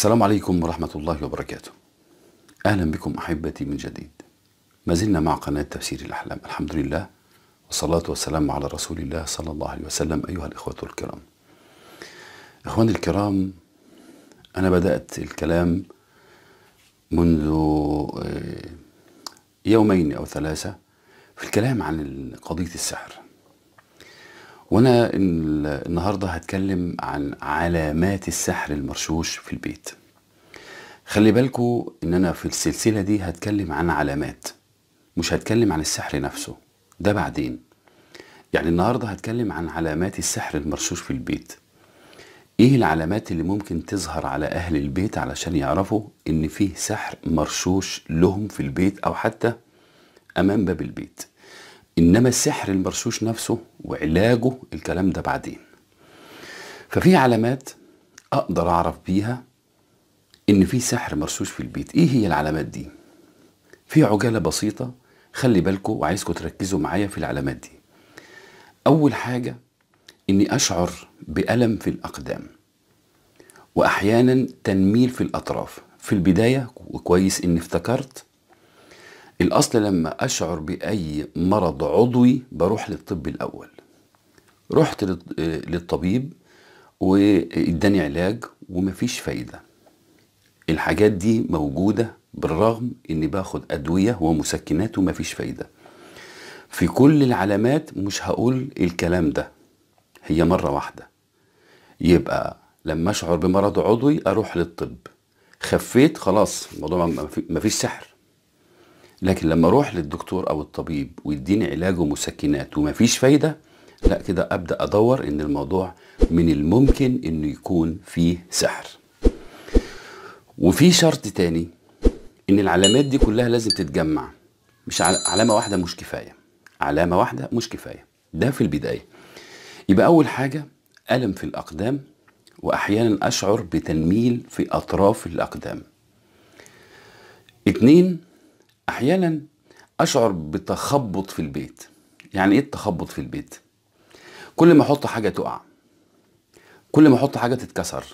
السلام عليكم ورحمة الله وبركاته أهلا بكم أحبتي من جديد ما زلنا مع قناة تفسير الأحلام الحمد لله والصلاة والسلام على رسول الله صلى الله عليه وسلم أيها الإخوة الكرام إخواني الكرام أنا بدأت الكلام منذ آه، يومين أو ثلاثة في الكلام عن قضية السحر وانا النهارده هتكلم عن علامات السحر المرشوش في البيت خلي بالكو ان انا في السلسله دي هتكلم عن علامات مش هتكلم عن السحر نفسه ده بعدين يعني النهارده هتكلم عن علامات السحر المرشوش في البيت ايه العلامات اللي ممكن تظهر على اهل البيت علشان يعرفوا ان فيه سحر مرشوش لهم في البيت او حتى امام باب البيت انما السحر المرشوش نفسه وعلاجه الكلام ده بعدين ففي علامات اقدر اعرف بيها ان في سحر مرشوش في البيت ايه هي العلامات دي في عجاله بسيطه خلي بالكم وعايزكم تركزوا معايا في العلامات دي اول حاجه اني اشعر بالم في الاقدام واحيانا تنميل في الاطراف في البدايه وكويس اني افتكرت الأصل لما أشعر بأي مرض عضوي بروح للطب الأول رحت للطبيب واداني علاج ومفيش فايدة الحاجات دي موجودة بالرغم اني باخد ادوية ومسكنات ومفيش فايدة في كل العلامات مش هقول الكلام ده هي مرة واحدة يبقى لما اشعر بمرض عضوي اروح للطب خفيت خلاص الموضوع مفيش سحر لكن لما اروح للدكتور او الطبيب ويديني علاج ومسكنات ومفيش فايده لا كده ابدا ادور ان الموضوع من الممكن انه يكون فيه سحر وفي شرط تاني ان العلامات دي كلها لازم تتجمع مش علامه واحده مش كفايه علامه واحده مش كفايه ده في البدايه يبقى اول حاجه الم في الاقدام واحيانا اشعر بتنميل في اطراف الاقدام اتنين احيانا اشعر بتخبط في البيت يعني ايه التخبط في البيت كل ما احط حاجه تقع كل ما احط حاجه تتكسر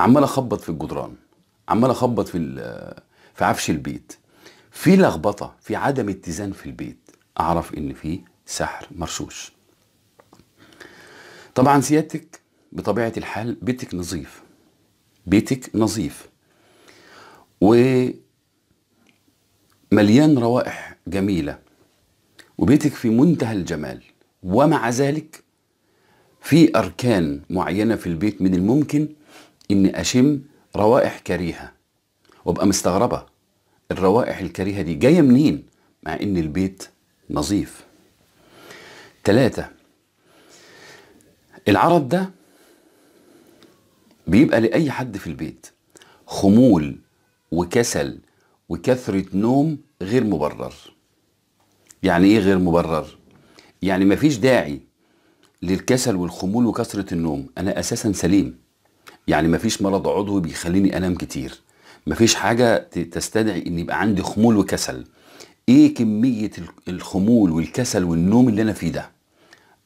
عمال اخبط في الجدران عمال اخبط في في عفش البيت في لخبطه في عدم اتزان في البيت اعرف ان في سحر مرشوش طبعا سيادتك بطبيعه الحال بيتك نظيف بيتك نظيف و مليان روائح جميلة وبيتك في منتهى الجمال ومع ذلك في أركان معينة في البيت من الممكن إني أشم روائح كريهة وابقى مستغربة الروائح الكريهة دي جاية منين مع إن البيت نظيف ثلاثة العرض ده بيبقى لأي حد في البيت خمول وكسل وكثرة نوم غير مبرر يعني ايه غير مبرر يعني مفيش داعي للكسل والخمول وكثرة النوم انا اساسا سليم يعني مفيش مرض عضوي بيخليني انام كتير مفيش حاجة تستدعي ان يبقى عندي خمول وكسل ايه كمية الخمول والكسل والنوم اللي انا فيه ده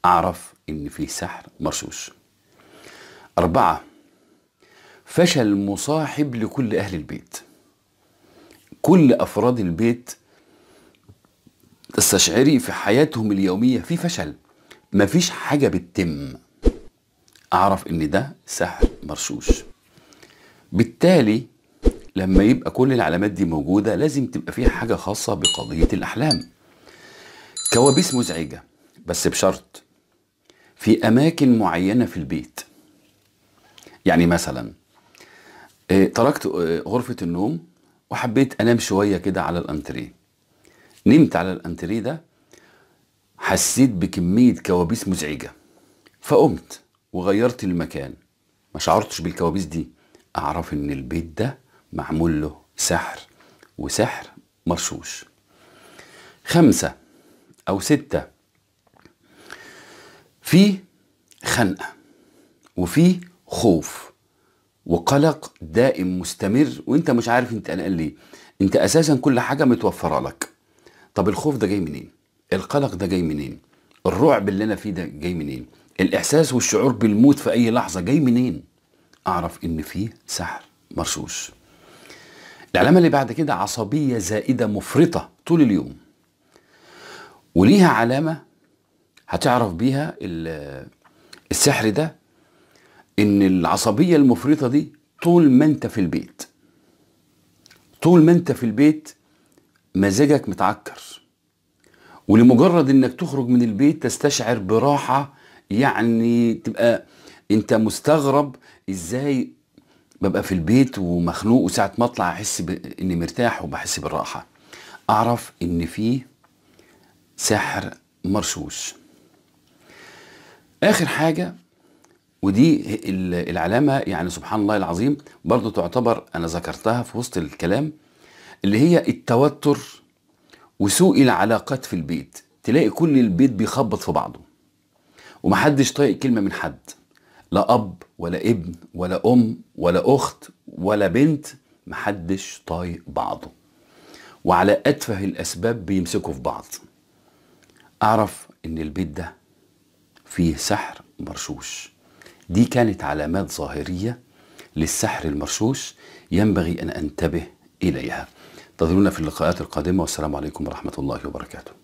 اعرف ان في سحر مرشوش اربعة فشل مصاحب لكل اهل البيت كل أفراد البيت تستشعري في حياتهم اليومية في فشل مفيش حاجة بتتم أعرف إن ده سحر مرشوش بالتالي لما يبقى كل العلامات دي موجودة لازم تبقى فيها حاجة خاصة بقضية الأحلام كوابيس مزعجة بس بشرط في أماكن معينة في البيت يعني مثلا آه، تركت آه، غرفة النوم وحبيت انام شويه كده على الانتريه نمت على الانتريه ده حسيت بكميه كوابيس مزعجه فقمت وغيرت المكان ما شعرتش بالكوابيس دي اعرف ان البيت ده معمول له سحر وسحر مرشوش خمسة أو ستة في خنقة وفي خوف وقلق دائم مستمر وانت مش عارف انت قلقان ليه انت اساسا كل حاجه متوفره لك طب الخوف ده جاي منين القلق ده جاي منين الرعب اللي انا فيه ده جاي منين الاحساس والشعور بالموت في اي لحظه جاي منين اعرف ان فيه سحر مرشوش العلامه اللي بعد كده عصبيه زائده مفرطه طول اليوم وليها علامه هتعرف بيها السحر ده ان العصبيه المفرطه دي طول ما انت في البيت طول ما انت في البيت مزاجك متعكر ولمجرد انك تخرج من البيت تستشعر براحه يعني تبقى انت مستغرب ازاي ببقى في البيت ومخنوق وساعه ما اطلع احس اني مرتاح وبحس بالراحه اعرف ان فيه سحر مرشوش اخر حاجه ودي العلامة يعني سبحان الله العظيم برضو تعتبر أنا ذكرتها في وسط الكلام اللي هي التوتر وسوء العلاقات في البيت تلاقي كل البيت بيخبط في بعضه ومحدش طايق كلمة من حد لا أب ولا ابن ولا أم ولا أخت ولا بنت محدش طايق بعضه وعلى أتفه الأسباب بيمسكوا في بعض أعرف إن البيت ده فيه سحر مرشوش دي كانت علامات ظاهرية للسحر المرشوش ينبغي أن أنتبه إليها انتظرونا في اللقاءات القادمة والسلام عليكم ورحمة الله وبركاته